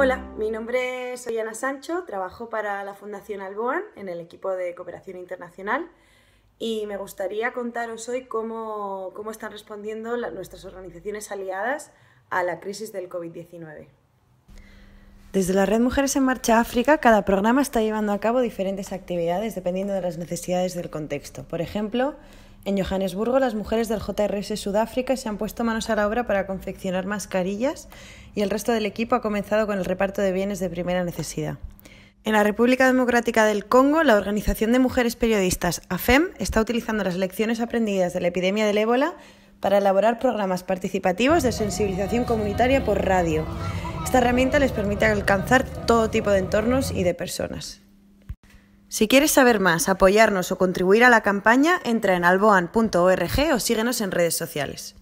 Hola, mi nombre es Ana Sancho, trabajo para la Fundación Alboan en el equipo de cooperación internacional y me gustaría contaros hoy cómo, están respondiendo nuestras organizaciones aliadas a la crisis del COVID-19. Desde la Red Mujeres en Marcha África, cada programa está llevando a cabo diferentes actividades dependiendo de las necesidades del contexto. Por ejemplo, en Johannesburgo, las mujeres del JRS Sudáfrica se han puesto manos a la obra para confeccionar mascarillas y el resto del equipo ha comenzado con el reparto de bienes de primera necesidad. En la República Democrática del Congo, la Organización de Mujeres Periodistas, AFEM, está utilizando las lecciones aprendidas de la epidemia del ébola para elaborar programas participativos de sensibilización comunitaria por radio. Esta herramienta les permite alcanzar todo tipo de entornos y de personas. Si quieres saber más, apoyarnos o contribuir a la campaña, entra en alboan.org o síguenos en redes sociales.